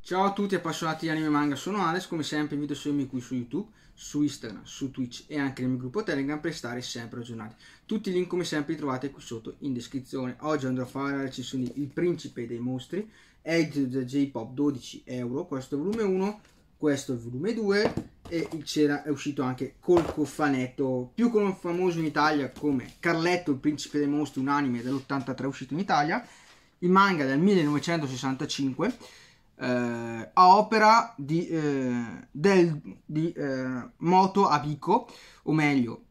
Ciao a tutti appassionati di anime e manga, sono Alex, come sempre invito seguirmi qui su YouTube, su Instagram, su Twitch e anche nel mio gruppo Telegram per stare sempre aggiornati. Tutti i link come sempre li trovate qui sotto in descrizione. Oggi andrò a fare la recensione di Il Principe dei Mostri, edito da J-Pop 12 euro, questo è volume 1, questo è il volume 2 e il c'era, è uscito anche col cofanetto più famoso in Italia come Carletto il principe dei mostri un anime dell'83 uscito in Italia il manga del 1965 eh, a opera di, eh, del, di eh, Moto Abiko o meglio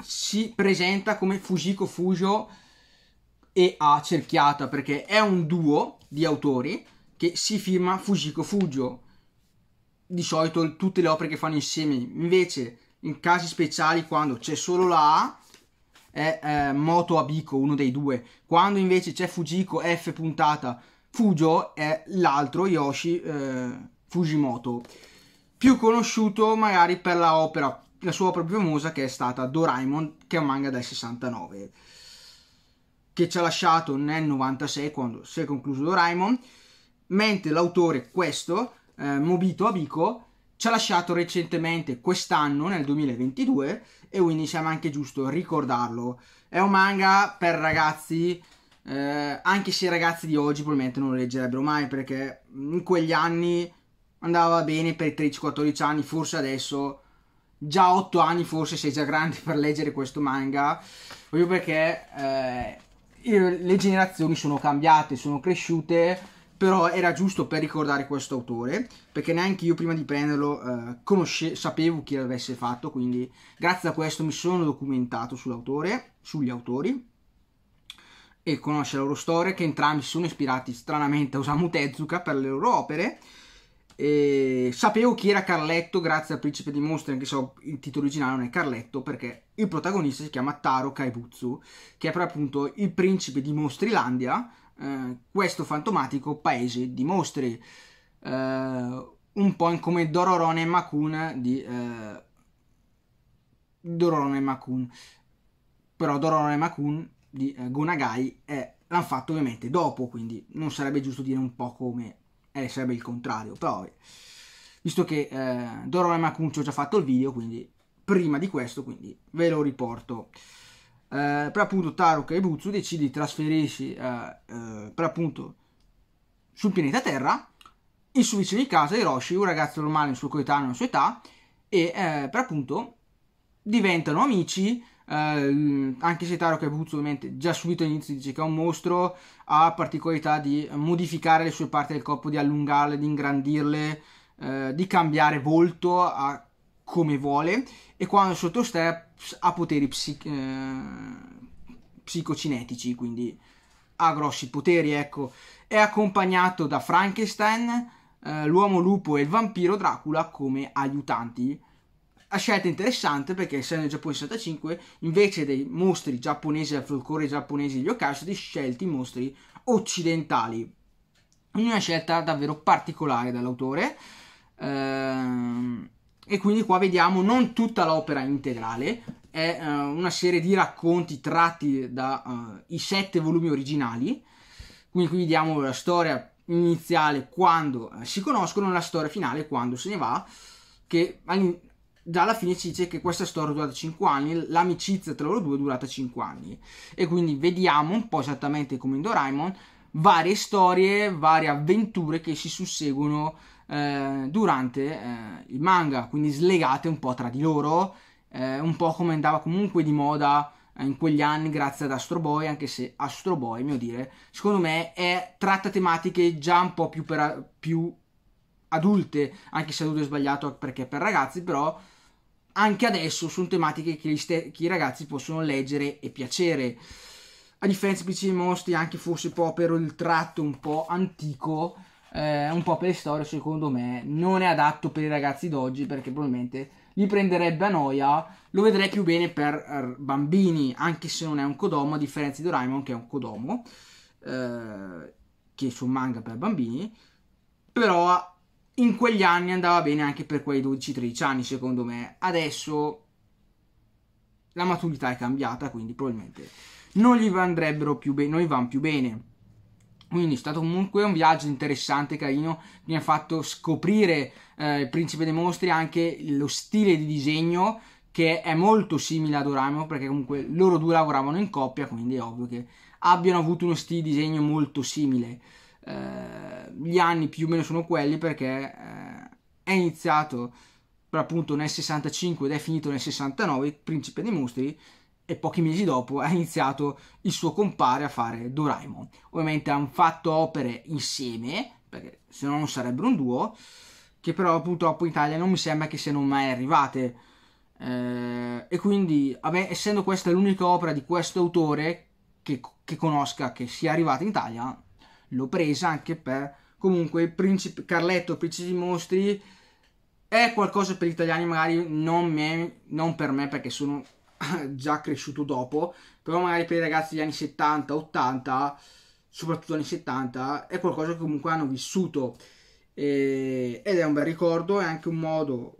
si presenta come Fujiko Fujio e A Cerchiata perché è un duo di autori che si firma Fujiko Fujo di solito tutte le opere che fanno insieme. Invece, in casi speciali, quando c'è solo la A, è eh, Moto Abico, uno dei due. Quando invece c'è Fujiko F puntata, Fujo è l'altro Yoshi eh, Fujimoto. Più conosciuto magari per la opera, la sua opera più famosa che è stata Doraemon, che è un manga del 69, che ci ha lasciato nel 96 quando si è concluso Doraemon, mentre l'autore questo eh, Mobito Abico ci ha lasciato recentemente quest'anno, nel 2022, e quindi siamo anche giusto ricordarlo. È un manga per ragazzi, eh, anche se i ragazzi di oggi probabilmente non lo leggerebbero mai, perché in quegli anni andava bene per i 13-14 anni, forse adesso già 8 anni forse sei già grande per leggere questo manga, proprio perché eh, le generazioni sono cambiate, sono cresciute però era giusto per ricordare questo autore, perché neanche io prima di prenderlo eh, conosce- sapevo chi l'avesse fatto, quindi grazie a questo mi sono documentato sull'autore, sugli autori, e conosce la loro storia, che entrambi si sono ispirati stranamente a Osamu Tezuka per le loro opere, e sapevo chi era Carletto grazie al principe di Mostra, anche se il titolo originale non è Carletto, perché il protagonista si chiama Taro Kaibutsu, che è proprio appunto il principe di Mostrilandia, eh, questo fantomatico paese di mostri. Eh, un po' come Dororone Makun di... Eh, Dororone Makun. Però Dororone Makun di eh, Gonagai eh, l'hanno fatto ovviamente dopo, quindi non sarebbe giusto dire un po' come eh, sarebbe il contrario, però visto che eh, Dorone e Macuccio ho già fatto il video, quindi prima di questo, quindi ve lo riporto. Eh, per appunto Taruk e Butsu decide di trasferirsi eh, eh, per appunto sul pianeta Terra, il suo vicino di casa Hiroshi, un ragazzo normale, il suo coetaneo, la sua età, e eh, per appunto diventano amici eh, anche se Taro Kaibutsu ovviamente già subito all'inizio dice che è un mostro, ha particolarità di modificare le sue parti del corpo, di allungarle, di ingrandirle, eh, di cambiare volto a come vuole e quando è sotto step ha poteri psic- eh, psicocinetici, quindi ha grossi poteri, ecco. È accompagnato da Frankenstein, eh, l'uomo lupo e il vampiro Dracula come aiutanti a scelta interessante perché essendo in Giappone 65 invece dei mostri giapponesi al folklore giapponese gli yokai sono scelti mostri occidentali una scelta davvero particolare dall'autore ehm, e quindi qua vediamo non tutta l'opera integrale è eh, una serie di racconti tratti dai eh, sette volumi originali quindi qui vediamo la storia iniziale quando eh, si conoscono la storia finale quando se ne va che già alla fine ci dice che questa storia è durata 5 anni, l'amicizia tra loro due è durata 5 anni. E quindi vediamo un po' esattamente come in Doraemon varie storie, varie avventure che si susseguono eh, durante eh, il manga, quindi slegate un po' tra di loro, eh, un po' come andava comunque di moda eh, in quegli anni grazie ad Astro Boy, anche se Astro Boy, mio dire, secondo me è, tratta tematiche già un po' più, per, più adulte, anche se adulto è sbagliato perché è per ragazzi, però anche adesso sono tematiche che, ste- che i ragazzi possono leggere e piacere. A differenza di PC Mostri, anche forse un po' per il tratto un po' antico, eh, un po' per le storie, secondo me non è adatto per i ragazzi d'oggi perché probabilmente gli prenderebbe a noia. Lo vedrei più bene per eh, bambini, anche se non è un Kodomo, a differenza di Doraemon che è un Kodomo, eh, che è un manga per bambini. Però in quegli anni andava bene anche per quei 12-13 anni, secondo me. Adesso la maturità è cambiata, quindi probabilmente non gli andrebbero più bene, non gli vanno più bene. Quindi è stato comunque un viaggio interessante, carino, mi ha fatto scoprire eh, il Principe dei Mostri anche lo stile di disegno che è molto simile a Doramo perché comunque loro due lavoravano in coppia, quindi è ovvio che abbiano avuto uno stile di disegno molto simile. Eh, gli anni più o meno sono quelli perché eh, è iniziato per appunto nel 65 ed è finito nel 69 il Principe dei Mostri e pochi mesi dopo ha iniziato il suo compare a fare Doraemon. Ovviamente hanno fatto opere insieme, perché se no non sarebbero un duo, che però purtroppo in Italia non mi sembra che siano mai arrivate. Eh, e quindi, vabbè, essendo questa l'unica opera di questo autore che, che conosca, che sia arrivata in Italia, l'ho presa anche per comunque Principe, Carletto, Principe di Mostri è qualcosa per gli italiani magari non, me, non per me perché sono già cresciuto dopo, però magari per i ragazzi degli anni 70, 80, soprattutto anni 70, è qualcosa che comunque hanno vissuto e, ed è un bel ricordo, è anche un modo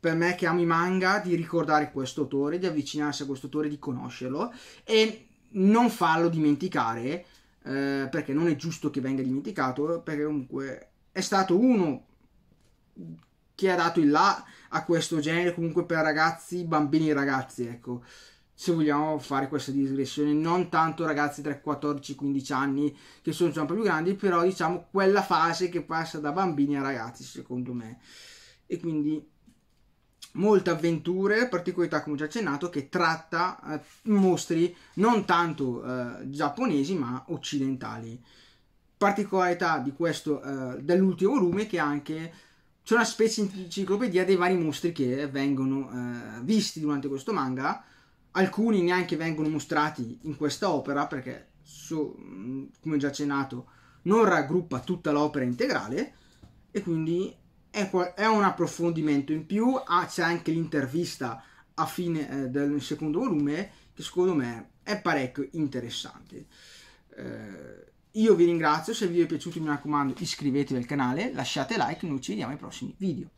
per me che amo i manga di ricordare questo autore, di avvicinarsi a questo autore, di conoscerlo e non farlo dimenticare eh, perché non è giusto che venga dimenticato, perché comunque è stato uno che ha dato il là a questo genere, comunque per ragazzi, bambini e ragazzi, ecco. Se vogliamo fare questa digressione, non tanto ragazzi tra 14 e 15 anni che sono già un po' più grandi, però diciamo quella fase che passa da bambini a ragazzi, secondo me. E quindi molte avventure, particolarità come già accennato, che tratta eh, mostri non tanto eh, giapponesi ma occidentali. Particolarità di questo, eh, dell'ultimo volume che anche c'è una specie di enciclopedia dei vari mostri che vengono eh, visti durante questo manga. Alcuni neanche vengono mostrati in questa opera perché, so, mm, come già accennato, non raggruppa tutta l'opera integrale e quindi è, ecco, è un approfondimento in più, ah, c'è anche l'intervista a fine eh, del secondo volume che secondo me è parecchio interessante. Eh, io vi ringrazio, se vi è piaciuto mi raccomando iscrivetevi al canale, lasciate like, noi ci vediamo ai prossimi video.